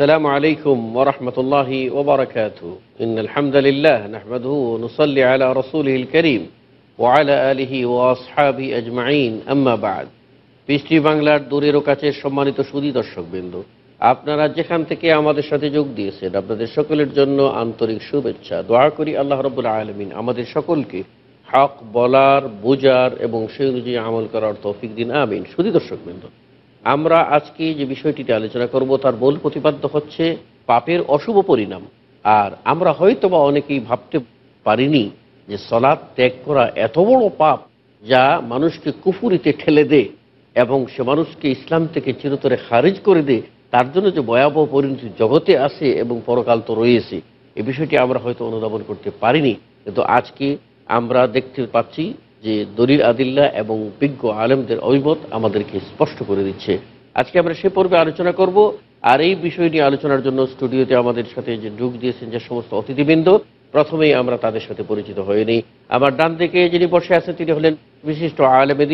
السلام عليكم ورحمة الله وبركاته إن الحمد لله نحمده ونصلي على رسوله الكريم وعلى آله وأصحابه أجمعين أما بعد পিস্টি বাংলার দূরের ও কাছের সম্মানিত সুদী দর্শকবৃন্দ আপনারা যেখান থেকে আমাদের সাথে যোগ দিয়েছেন আপনাদের সকলের জন্য আন্তরিক শুভেচ্ছা দোয়া করি আল্লাহ রবুল্লা আলমিন আমাদের সকলকে হক বলার বোঝার এবং সেই অনুযায়ী আমল করার তৌফিক দিন আমিন সুদী দর্শকবৃন্দ আমরা আজকে যে বিষয়টিতে আলোচনা করব তার মূল প্রতিপাদ্য হচ্ছে পাপের অশুভ পরিণাম আর আমরা হয়তো বা অনেকেই ভাবতে পারিনি যে সলাদ ত্যাগ করা এত বড় পাপ যা মানুষকে কুফুরিতে ঠেলে দে এবং সে মানুষকে ইসলাম থেকে চিরতরে খারিজ করে দে তার জন্য যে ভয়াবহ পরিণতি জগতে আসে এবং পরকাল তো রয়েছে এ বিষয়টি আমরা হয়তো অনুধাবন করতে পারিনি কিন্তু আজকে আমরা দেখতে পাচ্ছি যে দলিল আদিল্লা এবং বিজ্ঞ আলেমদের অভিমত আমাদেরকে স্পষ্ট করে দিচ্ছে আজকে আমরা সে পর্বে আলোচনা করব আর এই বিষয় নিয়ে আলোচনার জন্য স্টুডিওতে আমাদের সাথে যে যোগ দিয়েছেন যে সমস্ত অতিথিবৃন্দ প্রথমেই আমরা তাদের সাথে পরিচিত হইনি আমার ডান দিকে যিনি বসে আছেন তিনি হলেন বিশিষ্ট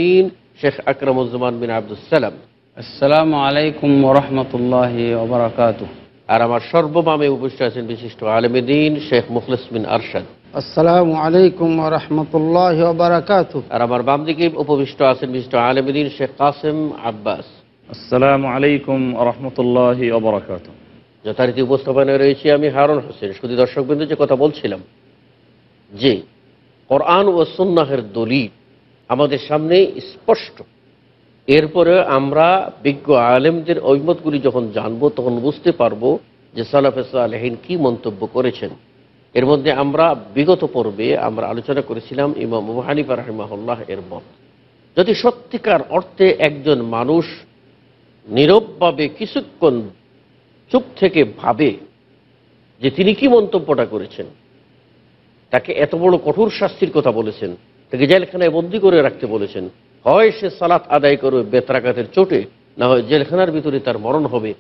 দিন শেখ আকরামুজ্জামান বিন আবদুসালাম আসসালাম আলাইকুম রহমতুল্লাহ আর আমার সর্বমামে উপস্থিত আছেন বিশিষ্ট দিন শেখ মুখলসমিন আরশাদ আসসালামু আলাইকুম রহমতুল্লাহ বারাকাত আর আমার বাম দিকে উপবিষ্ট আছেন আলমদিন শেখ কাসেম আব্বাস আসসালামু আলাইকুম রহমতুল্লাহ যথারীতি উপস্থাপনায় রয়েছি আমি হারুন হোসেন শুধু দর্শকবৃন্দ যে কথা বলছিলাম যে কোরআন ও সন্ন্যাহের দলিল আমাদের সামনে স্পষ্ট এরপরে আমরা বিজ্ঞ আলেমদের ঐমতগুলি যখন জানবো তখন বুঝতে পারবো যে সালাফে সালেহীন কি মন্তব্য করেছেন এর মধ্যে আমরা বিগত পর্বে আমরা আলোচনা করেছিলাম ইমাম আবু রাহিমাহুল্লাহ এর মত যদি সত্যিকার অর্থে একজন মানুষ নীরবভাবে কিছুক্ষণ চুপ থেকে ভাবে যে তিনি কি মন্তব্যটা করেছেন তাকে এত বড় কঠোর শাস্তির কথা বলেছেন তাকে জেলখানায় বন্দি করে রাখতে বলেছেন হয় সে সালাত আদায় করবে বেতরাঘাতের চোটে না হয় জেলখানার ভিতরে তার মরণ হবে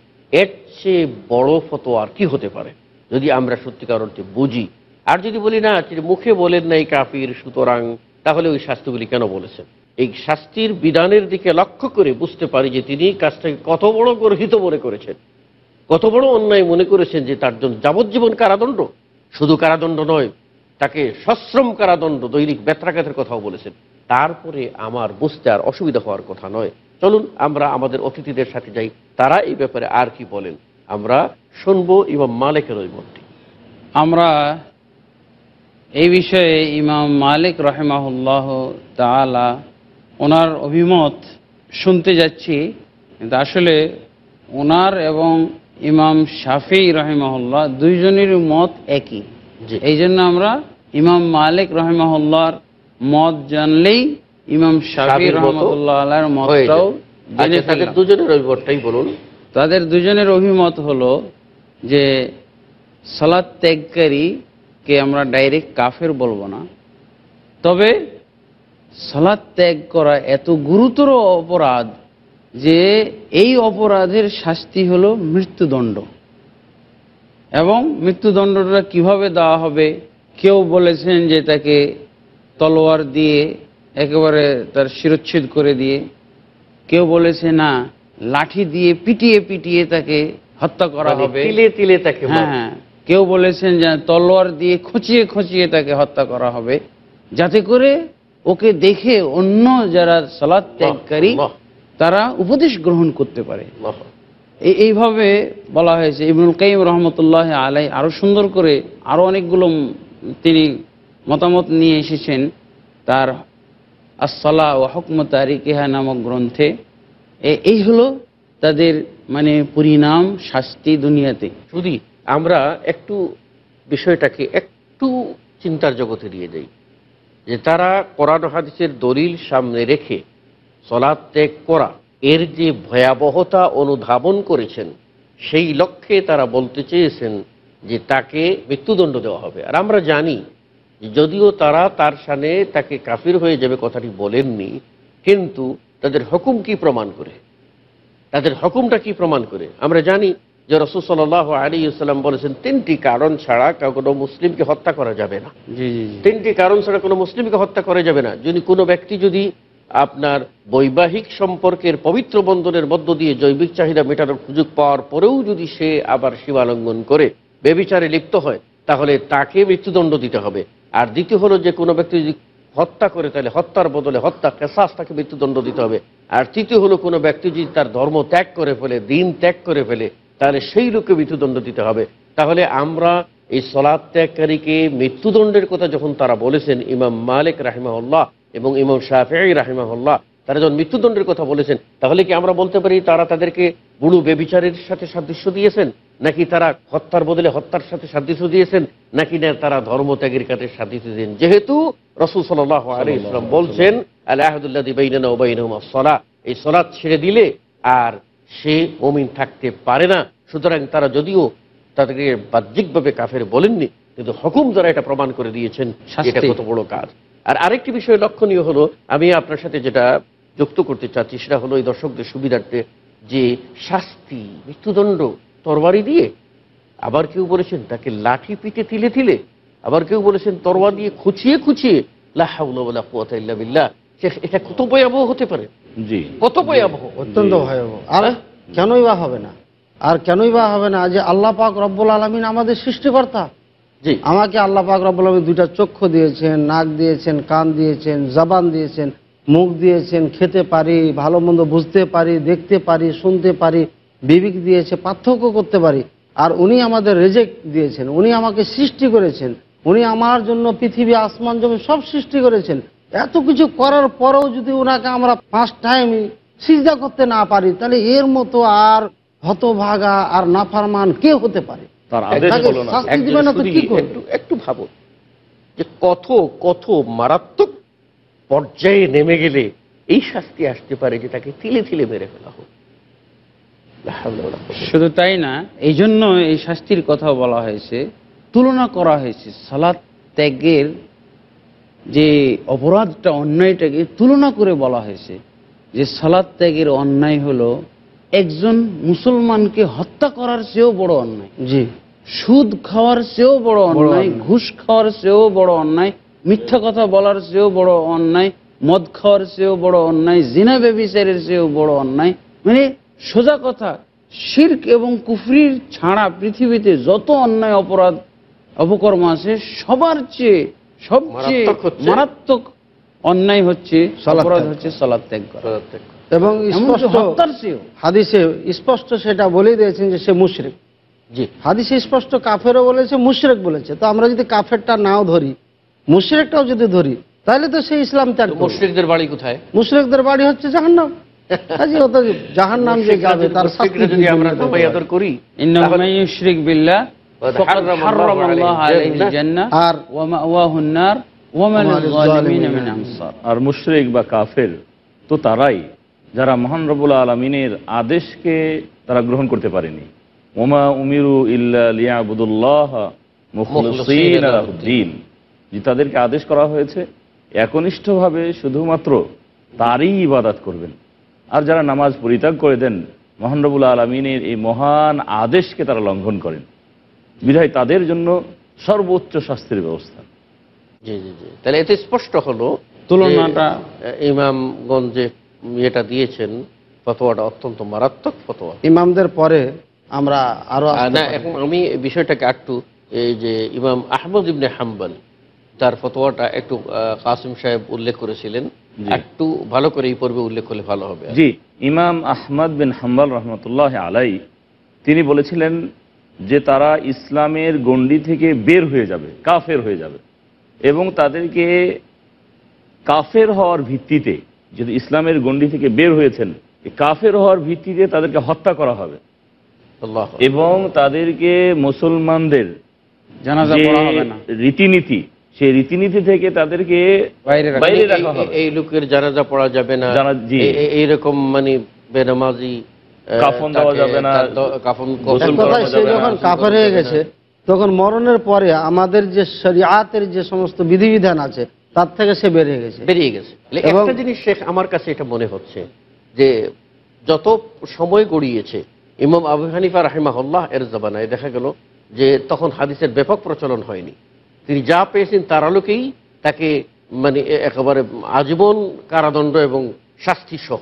এর চেয়ে বড় ফতোয়ার কি হতে পারে যদি আমরা সত্যিকার অর্থে বুঝি আর যদি বলি না তিনি মুখে বলেন নাই কাফির সুতরাং তাহলে ওই শাস্তিগুলি কেন বলেছেন এই শাস্তির বিধানের দিকে লক্ষ্য করে বুঝতে পারি যে তিনি কাজটাকে কত বড় গর্হিত মনে করেছেন কত বড় অন্যায় মনে করেছেন যে তার জন্য যাবজ্জীবন কারাদণ্ড শুধু কারাদণ্ড নয় তাকে সশ্রম কারাদণ্ড দৈনিক ব্যত্রাঘাতের কথাও বলেছেন তারপরে আমার বুঝতে আর অসুবিধা হওয়ার কথা নয় চলুন আমরা আমাদের অতিথিদের সাথে যাই তারা এই ব্যাপারে আর কি বলেন আমরা শুনব ইমাম মালিকের ওই মতটি আমরা এই বিষয়ে ইমাম মালিক রহেমাহুল্লাহ তালা ওনার অভিমত শুনতে যাচ্ছি কিন্তু আসলে ওনার এবং ইমাম শাফি রহেমাহুল্লাহ দুইজনের মত একই এই জন্য আমরা ইমাম মালিক রহেমাহুল্লাহর মত জানলেই ইমাম শাফি রহমতুল্লাহ আল্লাহর মতটাও আচ্ছা, দুজনের ওই বলুন তাদের দুজনের অভিমত হলো যে সালাদ ত্যাগকারীকে আমরা ডাইরেক্ট কাফের বলবো না তবে সালাদ ত্যাগ করা এত গুরুতর অপরাধ যে এই অপরাধের শাস্তি হলো মৃত্যুদণ্ড এবং মৃত্যুদণ্ডটা কিভাবে দেওয়া হবে কেউ বলেছেন যে তাকে তলোয়ার দিয়ে একেবারে তার শিরোচ্ছেদ করে দিয়ে কেউ বলেছে না লাঠি দিয়ে পিটিয়ে পিটিয়ে তাকে হত্যা করা হবে তিলে তিলে তাকে হ্যাঁ, হ্যাঁ কেউ বলেছেন যে তলোয়ার দিয়ে খচিয়ে খচিয়ে তাকে হত্যা করা হবে যাতে করে ওকে দেখে অন্য যারা সালাদ ত্যাগকারী তারা উপদেশ গ্রহণ করতে পারে এইভাবে বলা হয়েছে ইবনুল কাইম রহমতুল্লাহ আলাই আরো সুন্দর করে আরো অনেকগুলো তিনি মতামত নিয়ে এসেছেন তার আসলা ও হকম তারিকেহা নামক গ্রন্থে এই হলো তাদের মানে পরিণাম শাস্তি দুনিয়াতে যদি আমরা একটু বিষয়টাকে একটু চিন্তার জগতে দিয়ে দেই যে তারা কোরআন হাদিসের দলিল সামনে রেখে সলাদ ত্যাগ করা এর যে ভয়াবহতা অনুধাবন করেছেন সেই লক্ষ্যে তারা বলতে চেয়েছেন যে তাকে মৃত্যুদণ্ড দেওয়া হবে আর আমরা জানি যদিও তারা তার সামনে তাকে কাফির হয়ে যাবে কথাটি বলেননি কিন্তু তাদের হুকুম কি প্রমাণ করে তাদের হুকুমটা কি প্রমাণ করে আমরা জানি যে রসুল আলী ইসলাম বলেছেন তিনটি কারণ ছাড়া কোনো মুসলিমকে হত্যা করা যাবে না তিনটি কারণ ছাড়া কোনো মুসলিমকে হত্যা করা যাবে না যদি কোনো ব্যক্তি যদি আপনার বৈবাহিক সম্পর্কের পবিত্র বন্ধনের মধ্য দিয়ে জৈবিক চাহিদা মেটানোর সুযোগ পাওয়ার পরেও যদি সে আবার সীমালঙ্ঘন করে বেবিচারে লিপ্ত হয় তাহলে তাকে মৃত্যুদণ্ড দিতে হবে আর দ্বিতীয় হলো যে কোনো ব্যক্তি যদি হত্যা করে তাহলে হত্যার বদলে হত্যা কেসাস তাকে মৃত্যুদণ্ড দিতে হবে আর তৃতীয় হলো কোনো ব্যক্তি যদি তার ধর্ম ত্যাগ করে ফেলে দিন ত্যাগ করে ফেলে তাহলে সেই লোককে মৃত্যুদণ্ড দিতে হবে তাহলে আমরা এই সলাদ ত্যাগকারীকে মৃত্যুদণ্ডের কথা যখন তারা বলেছেন ইমাম মালিক রাহিমাহুল্লাহ এবং ইমাম রাহিমা রাহিমাহুল্লাহ তারা যখন মৃত্যুদণ্ডের কথা বলেছেন তাহলে কি আমরা বলতে পারি তারা তাদেরকে বুড়ো বেবিচারের সাথে সাদৃশ্য দিয়েছেন নাকি তারা হত্যার বদলে হত্যার সাথে সাদৃশ্য দিয়েছেন নাকি না তারা ধর্মত্যাগের কাছে সাদৃশ্য দিয়েছেন যেহেতু রসুল সাল্লাহ বলছেন আল্লাহদুল্লাহ এই সলাৎ ছেড়ে দিলে আর সে অমিন থাকতে পারে না সুতরাং তারা যদিও তাদেরকে বাহ্যিকভাবে কাফের বলেননি কিন্তু হকুম দ্বারা এটা প্রমাণ করে দিয়েছেন এটা কত বড় কাজ আর আরেকটি বিষয় লক্ষণীয় হলো আমি আপনার সাথে যেটা যুক্ত করতে চাচ্ছি সেটা হলো এই দর্শকদের সুবিধার্থে যে শাস্তি মৃত্যুদণ্ড তরবারি দিয়ে আবার কেউ বলেছেন তাকে লাঠি পিটে তিলে তিলে আবার কেউ বলেছেন তরোয়া দিয়ে খুঁচিয়ে খুঁচিয়ে লাহাউল্লাহ এটা কত ভয়াবহ হতে পারে জি কত ভয়াবহ অত্যন্ত ভয়াবহ আর হ্যাঁ? কেনই বা হবে না আর কেনই বা হবে না যে আল্লাহ পাক রব্বুল আলমিন আমাদের সৃষ্টিকর্তা জি আমাকে আল্লাহ পাক রব্বুল আলমিন দুইটা চক্ষু দিয়েছেন নাক দিয়েছেন কান দিয়েছেন জবান দিয়েছেন মুখ দিয়েছেন খেতে পারি ভালো মন্দ বুঝতে পারি দেখতে পারি শুনতে পারি বিবেক দিয়েছে পার্থক্য করতে পারি আর উনি আমাদের রেজেক্ট দিয়েছেন উনি আমাকে সৃষ্টি করেছেন উনি আমার জন্য পৃথিবী আসমান জমি সব সৃষ্টি করেছেন এত কিছু করার পরেও যদি ওনাকে আমরা ফার্স্ট টাইম সিজা করতে না পারি তাহলে এর মতো আর হতভাগা আর নাফারমান কে হতে পারে একটু ভাবো যে কত কত মারাত্মক পর্যায়ে নেমে গেলে এই শাস্তি আসতে পারে যে তাকে তিলে তিলে মেরে ফেলা হোক শুধু তাই না এই জন্য এই শাস্তির কথা বলা হয়েছে তুলনা করা হয়েছে সালাদ ত্যাগের যে অপরাধটা অন্যায়টাকে তুলনা করে বলা হয়েছে যে সালাদ ত্যাগের অন্যায় হলো একজন মুসলমানকে হত্যা করার চেয়েও বড় অন্যায় জি সুদ খাওয়ার চেয়েও বড় অন্যায় ঘুষ খাওয়ার চেয়েও বড় অন্যায় মিথ্যা কথা বলার চেয়েও বড় অন্যায় মদ খাওয়ার চেয়েও বড় অন্যায় জিনা ব্যবিচারের চেয়েও বড় অন্যায় মানে সোজা কথা শির্ক এবং কুফরির ছাড়া পৃথিবীতে যত অন্যায় অপরাধ অপকর্ম আছে সবার চেয়ে সবচেয়ে মারাত্মক অন্যায় হচ্ছে অপরাধ হচ্ছে সলাদ ত্যাগ এবং হাদিসে স্পষ্ট সেটা বলে দিয়েছেন যে সে মুশরেক জি হাদিসে স্পষ্ট কাফেরও বলেছে মুশরেক বলেছে তো আমরা যদি কাফেরটা নাও ধরি মুশরেকটাও যদি ধরি তাহলে তো সেই ইসলাম ত্যাগ মুশরেকদের বাড়ি কোথায় মুশরেকদের বাড়ি হচ্ছে জাহান্নাম জাহান্নাম যে যাবে তার যদি আমরা করি ইন্নামাই ইউশরিক আর মুশ্রিক বা কাফের তো তারাই যারা মহান রবুল আলমিনের আদেশকে তারা গ্রহণ করতে পারেনি ওমা উমিরু ইয়াবুদুল্লাহ যে তাদেরকে আদেশ করা হয়েছে একনিষ্ঠভাবে শুধুমাত্র তারই ইবাদাত করবেন আর যারা নামাজ পরিত্যাগ করে দেন মহানরবুল আলমিনের এই মহান আদেশকে তারা লঙ্ঘন করেন বিধায় তাদের জন্য সর্বোচ্চ শাস্তির ব্যবস্থা জি জি জি তাহলে এতে স্পষ্ট হলো তুলনাটা ইমামগঞ্জে এটা দিয়েছেন ফতোয়াটা অত্যন্ত মারাত্মক ফতোয়া ইমামদের পরে আমরা আরো না এখন আমি বিষয়টাকে আটটু এই যে ইমাম আহমদ ইবনে হাম্বান তার ফতোয়াটা একটু কাসিম সাহেব উল্লেখ করেছিলেন একটু ভালো করে এই পর্বে উল্লেখ করলে ভালো হবে জি ইমাম আহমদ বিন হাম্বাল রহমতুল্লাহ আলাই তিনি বলেছিলেন যে তারা ইসলামের গণ্ডি থেকে বের হয়ে যাবে কাফের হয়ে যাবে এবং তাদেরকে কাফের হওয়ার ভিত্তিতে যদি ইসলামের গণ্ডি থেকে বের হয়েছেন কাফের হওয়ার ভিত্তিতে তাদেরকে হত্যা করা হবে এবং তাদেরকে মুসলমানদের রীতিনীতি সেই রীতিনীতি থেকে তাদেরকে বাইরে রাখা হবে এই লোকের জানাজা পড়া যাবে না এইরকম মানে বেনামাজি কাফন দেওয়া যাবে না কাফন সে যখন কাফের হয়ে গেছে তখন মরণের পরে আমাদের যে শরিয়াতের যে সমস্ত বিধিবিধান আছে তার থেকে সে বেরিয়ে গেছে বেরিয়ে গেছে একটা জিনিস শেখ আমার কাছে এটা মনে হচ্ছে যে যত সময় গড়িয়েছে ইমাম আবু হানিফা রাহিমাহুল্লাহ এর জবানায় দেখা গেল যে তখন হাদিসের ব্যাপক প্রচলন হয়নি তিনি যা পেয়েছেন তার আলোকেই তাকে মানে একেবারে আজীবন কারাদণ্ড এবং শাস্তি সহ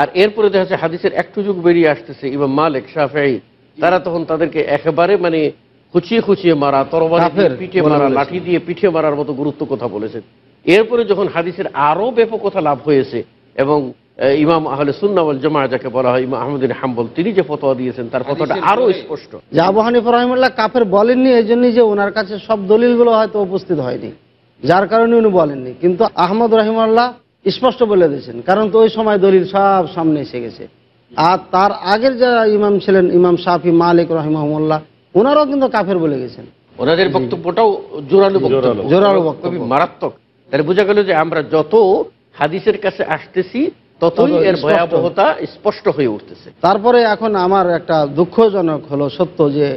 আর এরপরে দেখা যাচ্ছে হাদিসের একটু যুগ বেরিয়ে আসতেছে ইমাম মালিক শাফেই তারা তখন তাদেরকে একেবারে মানে খুচিয়ে খুচিয়ে মারা তরবার পিঠে মারা লাঠি দিয়ে পিঠে মারার মতো গুরুত্ব কথা বলেছেন এরপরে যখন হাদিসের আরও ব্যাপকতা লাভ হয়েছে এবং ইমাম আহলে সুন্নাবল জমা যাকে বলা হয় ইমাম আহমদিন হাম্বল তিনি যে ফতোয়া দিয়েছেন তার ফতোয়াটা আরও স্পষ্ট আবু হানিফ রহিমুল্লাহ কাফের বলেননি এই জন্যই যে ওনার কাছে সব দলিলগুলো হয়তো উপস্থিত হয়নি যার কারণে উনি বলেননি কিন্তু আহমদ রহিমাল্লাহ স্পষ্ট বলে দিয়েছেন কারণ তো ওই সময় দলিল সব সামনে এসে গেছে আর তার আগের যারা ইমাম ছিলেন ইমাম সাফি মালিক রহিমাহমুল্লাহ ওনারাও কিন্তু কাফের বলে গেছেন ওনাদের বক্তব্যটাও জোরালো জোরালো বক্তব্য মারাত্মক তাহলে বোঝা গেল যে আমরা যত হাদিসের কাছে আসতেছি ততই এর ভয়াবহতা স্পষ্ট হয়ে উঠতেছে তারপরে এখন আমার একটা দুঃখজনক হলো সত্য যে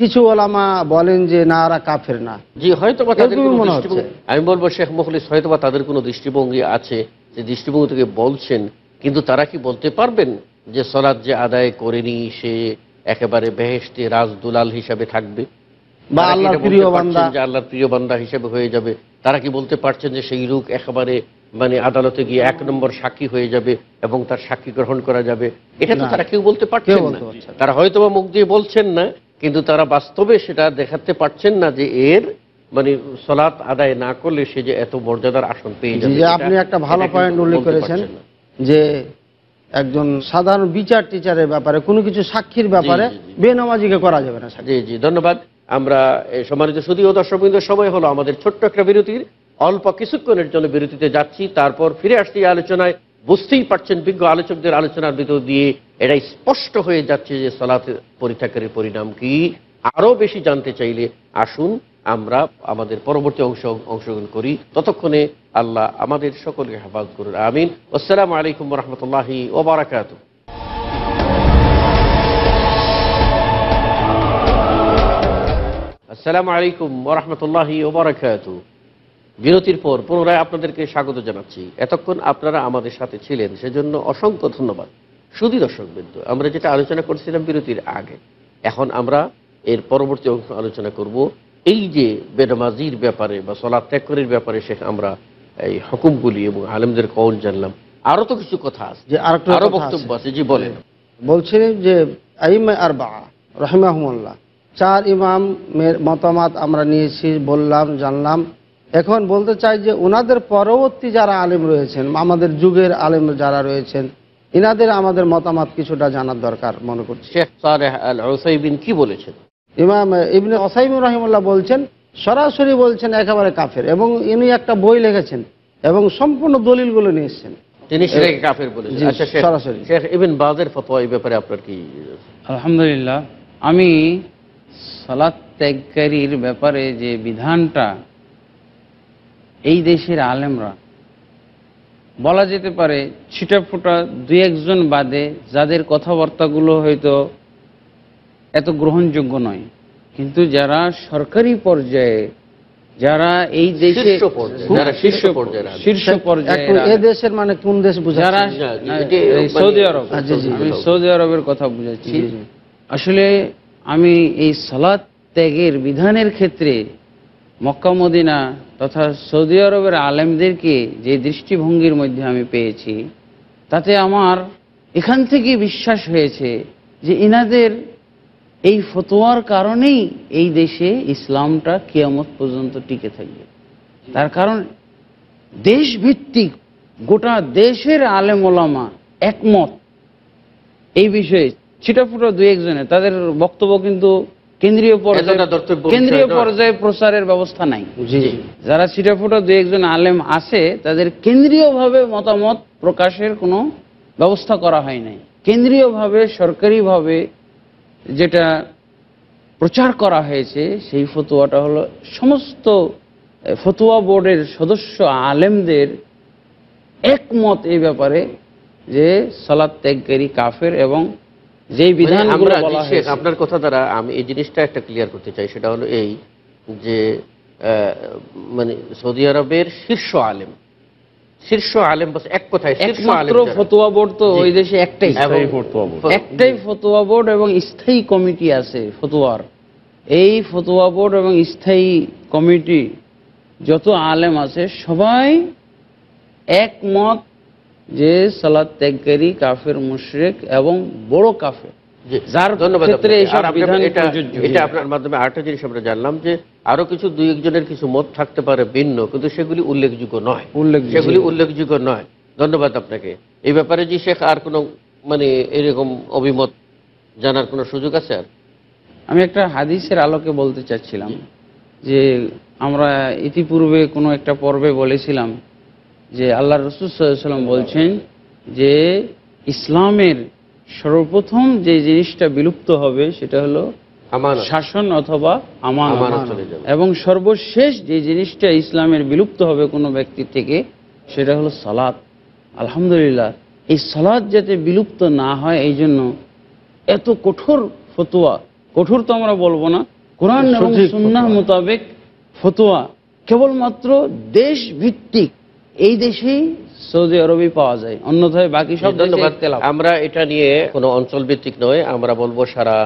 কিছু ওলামা বলেন যে না আর কাফের না জি হয়তো বা তাদের মনে হচ্ছে আমি বলবো শেখ মুখলিস হয়তো বা তাদের কোনো দৃষ্টিভঙ্গি আছে যে দৃষ্টিভঙ্গি থেকে বলছেন কিন্তু তারা কি বলতে পারবেন যে সলাদ যে আদায় করেনি সে একেবারে বেহেস্তে রাজ দুলাল হিসাবে থাকবে বা আল্লাহর প্রিয় বান্দা আল্লাহর প্রিয় বান্দা হিসেবে হয়ে যাবে তারা কি বলতে পারছেন যে সেই লোক একেবারে মানে আদালতে গিয়ে এক নম্বর সাক্ষী হয়ে যাবে এবং তার সাক্ষী গ্রহণ করা যাবে এটা তো তারা কেউ বলতে পারছেন না তারা হয়তো মুখ দিয়ে বলছেন না কিন্তু তারা বাস্তবে সেটা দেখাতে পারছেন না যে এর মানে সলাৎ আদায় না করলে সে যে এত মর্যাদার আসন পেয়ে আপনি একটা ভালো পয়েন্ট উল্লেখ করেছেন যে একজন সাধারণ বিচার টিচারের ব্যাপারে কোনো কিছু সাক্ষীর ব্যাপারে বেনামাজিকে করা যাবে না জি জি ধন্যবাদ আমরা সম্মানিত শুধুও দর্শকবৃন্দ সময় হলো আমাদের ছোট্ট একটা বিরতির অল্প কিছুক্ষণের জন্য বিরতিতে যাচ্ছি তারপর ফিরে আসছি আলোচনায় বুঝতেই পারছেন বিজ্ঞ আলোচকদের আলোচনার ভিতর দিয়ে এটাই স্পষ্ট হয়ে যাচ্ছে যে সালাতে পরিত্যাগের পরিণাম কি আরও বেশি জানতে চাইলে আসুন আমরা আমাদের পরবর্তী অংশ অংশগ্রহণ করি ততক্ষণে আল্লাহ আমাদের সকলকে হেফাজ করুন আমিন আসসালামু আলাইকুম রহমতুল্লাহি ওবরাকাতু আসসালামু আলাইকুম ওরহমতুল্লাহি ওবরাকাত বিরতির পর পুনরায় আপনাদেরকে স্বাগত জানাচ্ছি এতক্ষণ আপনারা আমাদের সাথে ছিলেন সেজন্য অসংখ্য ধন্যবাদ শুধু বিন্দু আমরা যেটা আলোচনা করছিলাম বিরতির আগে এখন আমরা এর পরবর্তী অংশ আলোচনা করব এই যে বেনামাজির ব্যাপারে বা সলাদ ত্যাগরের ব্যাপারে সে আমরা এই হুকুমগুলি এবং আলেমদের কৌন জানলাম আরো তো কিছু কথা আছে যে আরো বক্তব্য আছে জি বলেন বলছেন যে আইমা আর বা রহিমাহমুল্লাহ চার ইমামের মতামত আমরা নিয়েছি বললাম জানলাম এখন বলতে চাই যে ওনাদের পরবর্তী যারা আলেম রয়েছেন আমাদের যুগের আলেম যারা রয়েছেন ইনাদের আমাদের মতামত কিছুটা জানার দরকার মনে করছি কি বলেছেন ইমাম ইবনে অসাইম রহিমুল্লাহ বলছেন সরাসরি বলছেন একেবারে কাফের এবং ইনি একটা বই লিখেছেন এবং সম্পূর্ণ দলিলগুলো নিয়ে এসছেন তিনি কাফের আচ্ছা, সরাসরি এই ব্যাপারে আপনার কি আলহামদুলিল্লাহ আমি সালাদ ত্যাগকারীর ব্যাপারে যে বিধানটা এই দেশের আলেমরা বলা যেতে পারে ছিটাফোটা দু একজন বাদে যাদের কথাবার্তাগুলো হয়তো এত গ্রহণযোগ্য নয় কিন্তু যারা সরকারি পর্যায়ে যারা এই দেশে শীর্ষ পর্যায়ে দেশের মানে কোন দেশ যারা সৌদি আরব হ্যাঁ, আমি সৌদি আরবের কথা বুঝাচ্ছি আসলে আমি এই সালাদ ত্যাগের বিধানের ক্ষেত্রে মক্কা মদিনা তথা সৌদি আরবের আলেমদেরকে যে দৃষ্টিভঙ্গির মধ্যে আমি পেয়েছি তাতে আমার এখান থেকে বিশ্বাস হয়েছে যে ইনাদের এই ফতোয়ার কারণেই এই দেশে ইসলামটা কিয়ামত পর্যন্ত টিকে থাকবে তার কারণ দেশভিত্তিক গোটা দেশের আলেম ওলামা একমত এই বিষয়ে ছিটাফুটা দু একজনে তাদের বক্তব্য কিন্তু কেন্দ্রীয় পর্যায়ে কেন্দ্রীয় পর্যায়ে প্রচারের ব্যবস্থা নাই যারা ছিটাফোটা দু একজন আলেম আছে তাদের কেন্দ্রীয়ভাবে মতামত প্রকাশের কোনো ব্যবস্থা করা হয় নাই কেন্দ্রীয়ভাবে সরকারিভাবে যেটা প্রচার করা হয়েছে সেই ফতুয়াটা হলো সমস্ত ফতুয়া বোর্ডের সদস্য আলেমদের একমত এই ব্যাপারে যে সালাদ ত্যাগকারী কাফের এবং যে মানে বিধান আপনার কথা দ্বারা আমি এই জিনিসটা একটা ক্লিয়ার করতে চাই সেটা হলো এই যে মানে সৌদি আরবের শীর্ষ আলেম শীর্ষ আলেম বস এক কথায় শীর্ষ আলেম ফতোয়া বোর্ড তো ওই দেশে একটাই একটাই ফতোয়া বোর্ড এবং স্থায়ী কমিটি আছে ফতোয়ার এই ফতোয়া বোর্ড এবং স্থায়ী কমিটি যত আলেম আছে সবাই একমত যে সালাদ ত্যাগকারী কাফের মুশরেক এবং বড় কাফের যার ক্ষেত্রে আপনার মাধ্যমে আরেকটা জিনিস আমরা জানলাম যে আরো কিছু দুই একজনের কিছু মত থাকতে পারে ভিন্ন কিন্তু সেগুলি উল্লেখযোগ্য নয় সেগুলি উল্লেখযোগ্য নয় ধন্যবাদ আপনাকে এই ব্যাপারে যে শেখ আর কোনো মানে এরকম অভিমত জানার কোনো সুযোগ আছে আর আমি একটা হাদিসের আলোকে বলতে চাচ্ছিলাম যে আমরা ইতিপূর্বে কোনো একটা পর্বে বলেছিলাম যে আল্লাহ রসুল সাল্লাম বলছেন যে ইসলামের সর্বপ্রথম যে জিনিসটা বিলুপ্ত হবে সেটা হলো শাসন অথবা আমার এবং সর্বশেষ যে জিনিসটা ইসলামের বিলুপ্ত হবে কোনো ব্যক্তির থেকে সেটা হলো সালাদ আলহামদুলিল্লাহ এই সালাদ যাতে বিলুপ্ত না হয় এই জন্য এত কঠোর ফতোয়া কঠোর তো আমরা বলবো না কোরআন এবং সুন্না মোতাবেক ফতোয়া কেবলমাত্র দেশ ভিত্তিক এই দেশে সৌদি আরবে পাওয়া যায় অন্যথায় বাকি সব ধন্যবাদ আমরা এটা নিয়ে কোনো অঞ্চল ভিত্তিক নয় আমরা বলবো সারা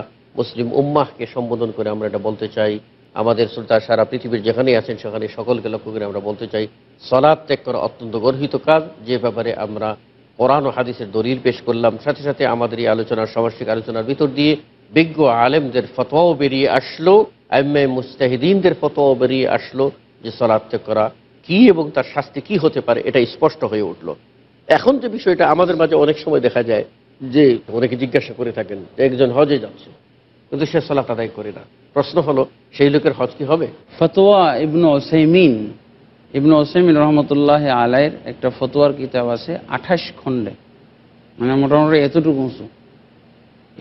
মুসলিম উম্মাহকে সম্বোধন করে আমরা এটা বলতে চাই আমাদের শ্রোতা সারা পৃথিবীর যেখানে আছেন সেখানে সকলকে লক্ষ্য করে আমরা বলতে চাই সলাদ ত্যাগ করা অত্যন্ত গর্হিত কাজ যে ব্যাপারে আমরা কোরআন ও হাদিসের দলিল পেশ করলাম সাথে সাথে আমাদের এই আলোচনার সমষ্টিক আলোচনার ভিতর দিয়ে বিজ্ঞ আলেমদের ফতোয়াও বেরিয়ে আসলো এম এ মুস্তাহিদিনদের ফতোয়াও বেরিয়ে আসলো যে সলাদ ত্যাগ করা কি এবং তার শাস্তি কি হতে পারে এটা স্পষ্ট হয়ে উঠল এখন যে বিষয়টা আমাদের মাঝে অনেক সময় দেখা যায় যে অনেকে জিজ্ঞাসা করে থাকেন একজন হজে যাচ্ছে কিন্তু সে সালাত আদায় করে না প্রশ্ন হলো সেই লোকের হজ কি হবে ফতোয়া ইবনু ওসেমিন ইবনু ওসেমিন রহমতুল্লাহ আলায়ের একটা ফতোয়ার কিতাব আছে আঠাশ খণ্ডে মানে মোটামুটি এতটুকু উঁচু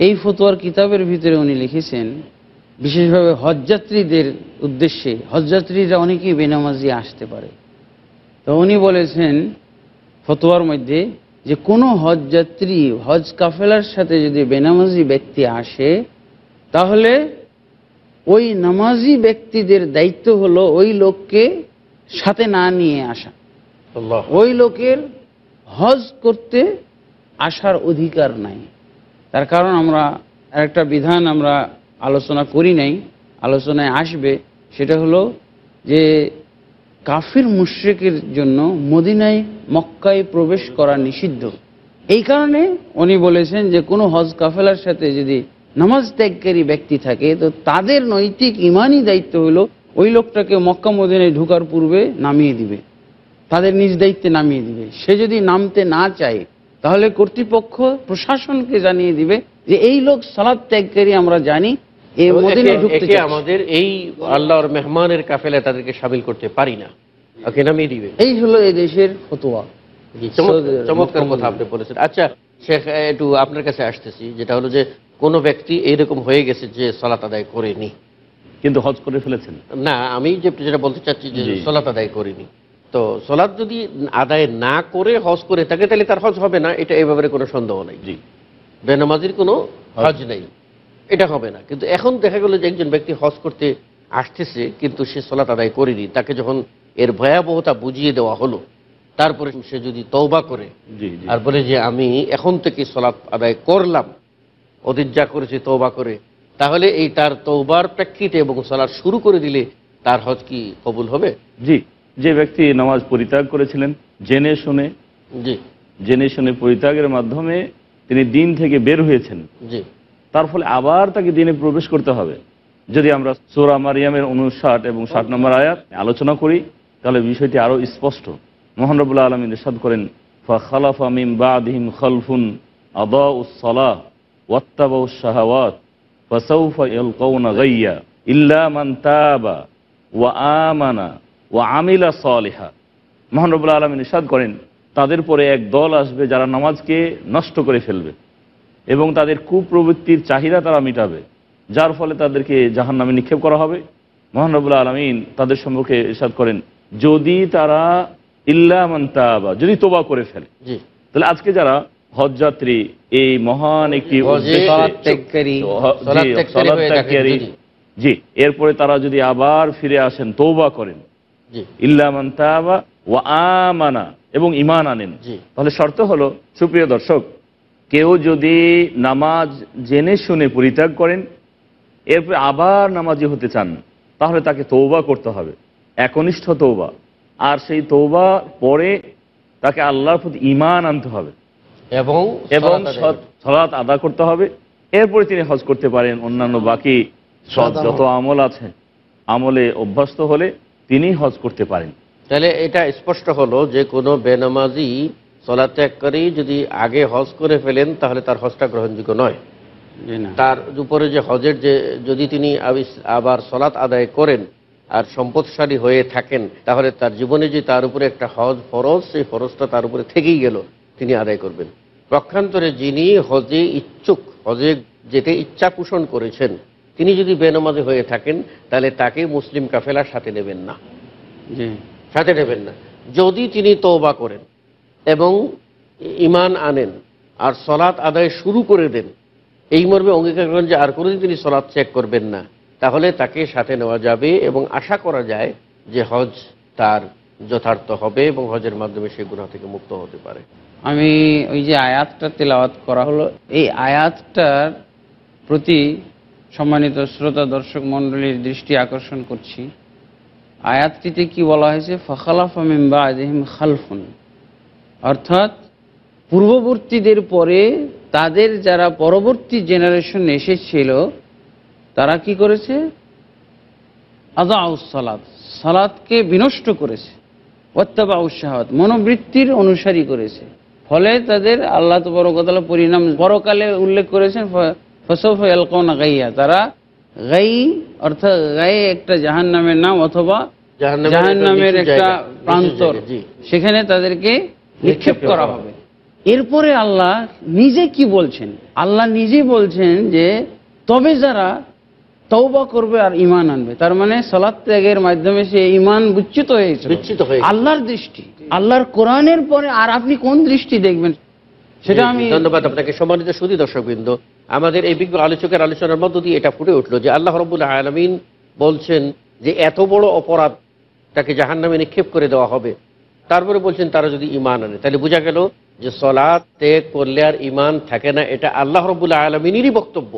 এই ফতোয়ার কিতাবের ভিতরে উনি লিখেছেন বিশেষভাবে হজযাত্রীদের উদ্দেশ্যে হজযাত্রীরা অনেকেই বেনামাজি আসতে পারে তো উনি বলেছেন ফতোয়ার মধ্যে যে কোনো হজযাত্রী হজ কাফেলার সাথে যদি বেনামাজি ব্যক্তি আসে তাহলে ওই নামাজি ব্যক্তিদের দায়িত্ব হলো ওই লোককে সাথে না নিয়ে আসা ওই লোকের হজ করতে আসার অধিকার নাই তার কারণ আমরা একটা বিধান আমরা আলোচনা করি নাই আলোচনায় আসবে সেটা হলো যে কাফির মুশ্রিকের জন্য মদিনায় মক্কায় প্রবেশ করা নিষিদ্ধ এই কারণে উনি বলেছেন যে কোনো হজ কাফেলার সাথে যদি নামাজ ত্যাগকারী ব্যক্তি থাকে তো তাদের নৈতিক ইমানই দায়িত্ব হলো ওই লোকটাকে মক্কা মদিনায় ঢুকার পূর্বে নামিয়ে দিবে তাদের নিজ দায়িত্বে নামিয়ে দিবে সে যদি নামতে না চায় তাহলে কর্তৃপক্ষ প্রশাসনকে জানিয়ে দিবে যে এই লোক সালাদ ত্যাগকারী আমরা জানি আমাদের এই আল্লাহর মেহমানের কাফেলা তাদেরকে সামিল করতে পারি না নামিয়ে দিবে এই হলো ফতোয়া চমৎকার কথা আপনি বলেছেন আচ্ছা শেখ একটু আপনার কাছে আসতেছি যেটা হলো যে কোনো ব্যক্তি এইরকম হয়ে গেছে যে সলাত আদায় করেনি কিন্তু হজ করে ফেলেছেন না আমি যে যেটা বলতে চাচ্ছি যে সলাত আদায় করিনি তো সলাদ যদি আদায় না করে হজ করে থাকে তাহলে তার হজ হবে না এটা এ ব্যাপারে কোনো সন্দেহ নাই জি বেনামাজির কোনো হজ নেই এটা হবে না কিন্তু এখন দেখা গেল যে একজন ব্যক্তি হজ করতে আসতেছে কিন্তু সে সলাত আদায় করেনি তাকে যখন এর ভয়াবহতা বুঝিয়ে দেওয়া হলো তারপরে সে যদি তওবা করে আর বলে যে আমি এখন থেকে সলাপ আদায় করলাম অতীত যা করেছে তওবা করে তাহলে এই তার তৌবার প্রেক্ষিতে এবং সলাদ শুরু করে দিলে তার হজ কি কবুল হবে জি যে ব্যক্তি নামাজ পরিত্যাগ করেছিলেন জেনে শুনে জি জেনে শুনে পরিত্যাগের মাধ্যমে তিনি দিন থেকে বের হয়েছেন জি তার ফলে আবার তাকে দিনে প্রবেশ করতে হবে যদি আমরা সোরা মারিয়ামের অনুষাট এবং ষাট নম্বর আয়াত আলোচনা করি তাহলে বিষয়টি আরও স্পষ্ট মোহানবুল্লাহ আলম নিঃসাদ করেন ফালাফা মিম বাদিম খলফুন আবা উসলাহ ওয়াত্তাবা শাহাওয়াত ফসৌফা ইল্লা ওয়া আমানা ওয়া আমিলা আলম নিষাদ করেন তাদের পরে এক দল আসবে যারা নামাজকে নষ্ট করে ফেলবে এবং তাদের কুপ্রবৃত্তির চাহিদা তারা মিটাবে যার ফলে তাদেরকে জাহান নামে নিক্ষেপ করা হবে মহানবুল্লা আলমিন তাদের সম্পর্কে ইসাদ করেন যদি তারা ইল্লামান তাবা যদি তোবা করে ফেলে তাহলে আজকে যারা হজযাত্রী এই মহান একটি জি এরপরে তারা যদি আবার ফিরে আসেন তোবা করেন ইল্লামান তাবা ও আমানা এবং ইমান আনেন তাহলে শর্ত হলো সুপ্রিয় দর্শক কেউ যদি নামাজ জেনে শুনে পরিত্যাগ করেন এরপরে আবার নামাজি হতে চান তাহলে তাকে তৌবা করতে হবে একনিষ্ঠ তৌবা আর সেই তৌবা পরে তাকে আল্লাহর প্রতি ইমান আনতে হবে এবং এবং সলাত আদা করতে হবে এরপরে তিনি হজ করতে পারেন অন্যান্য বাকি সৎ যত আমল আছে আমলে অভ্যস্ত হলে তিনি হজ করতে পারেন তাহলে এটা স্পষ্ট হলো যে কোনো বেনামাজি সলা ত্যাগ করেই যদি আগে হজ করে ফেলেন তাহলে তার হজটা গ্রহণযোগ্য নয় তার উপরে যে হজের যে যদি তিনি আবার সলাৎ আদায় করেন আর সম্পদশালী হয়ে থাকেন তাহলে তার জীবনে যে তার উপরে একটা হজ ফরজ সেই ফরজটা তার উপরে থেকেই গেল তিনি আদায় করবেন পক্ষান্তরে যিনি হজে ইচ্ছুক হজে যেতে ইচ্ছা পোষণ করেছেন তিনি যদি বেনমাজে হয়ে থাকেন তাহলে তাকে মুসলিম কাফেলার সাথে নেবেন না সাথে নেবেন না যদি তিনি তওবা করেন এবং ইমান আনেন আর সলাৎ আদায় শুরু করে দেন এই মর্মে অঙ্গীকার করেন যে আর কোনোদিন তিনি সলাৎ চেক করবেন না তাহলে তাকে সাথে নেওয়া যাবে এবং আশা করা যায় যে হজ তার যথার্থ হবে এবং হজের মাধ্যমে সে গুণা থেকে মুক্ত হতে পারে আমি ওই যে আয়াতটা তেলাওয়াত করা হলো এই আয়াতটার প্রতি সম্মানিত শ্রোতা দর্শক মণ্ডলীর দৃষ্টি আকর্ষণ করছি আয়াতটিতে কি বলা হয়েছে ফখালাফ মিম্বা আজহিম খালফুন অর্থাৎ পূর্ববর্তীদের পরে তাদের যারা পরবর্তী জেনারেশন এসেছিল তারা কি করেছে সালাদ সালাদকে বিনষ্ট করেছে অত্যাবা উৎসাহত মনোবৃত্তির অনুসারী করেছে ফলে তাদের আল্লাহ তবরকতলা পরিণাম পরকালে উল্লেখ করেছেন ফসফ আলকনা গাইয়া তারা গাই অর্থাৎ গায়ে একটা জাহান নামের নাম অথবা জাহান নামের একটা প্রান্তর সেখানে তাদেরকে নিক্ষেপ করা হবে এরপরে আল্লাহ নিজে কি বলছেন আল্লাহ নিজে বলছেন যে তবে যারা তৌবা করবে আর ইমান আনবে তার মানে সলাৎ ত্যাগের মাধ্যমে সে ইমান বিচ্যুত হয়েছে বিচ্যুত হয়ে আল্লাহর দৃষ্টি আল্লাহর কোরআনের পরে আর আপনি কোন দৃষ্টি দেখবেন সেটা আমি ধন্যবাদ আপনাকে সম্মানিত সুদী দর্শকবৃন্দ আমাদের এই বিজ্ঞ আলোচকের আলোচনার মধ্য দিয়ে এটা ফুটে উঠলো যে আল্লাহ রবুল্লা আলমিন বলছেন যে এত বড় অপরাধ তাকে জাহান নামে নিক্ষেপ করে দেওয়া হবে তারপরে বলছেন তারা যদি ইমান আনে তাহলে বোঝা গেল যে সলাতে করলে আর ইমান থাকে না এটা আল্লাহ রবুল্লা আলমিনেরই বক্তব্য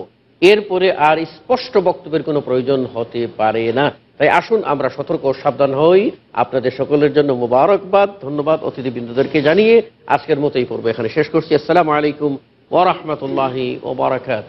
এরপরে আর স্পষ্ট বক্তব্যের কোনো প্রয়োজন হতে পারে না তাই আসুন আমরা সতর্ক সাবধান হই আপনাদের সকলের জন্য মুবারকবাদ ধন্যবাদ অতিথিবৃন্দদেরকে জানিয়ে আজকের মতো এই পর্ব এখানে শেষ করছি আসসালামু আলাইকুম ওরহমতুল্লাহি ওবরাকাত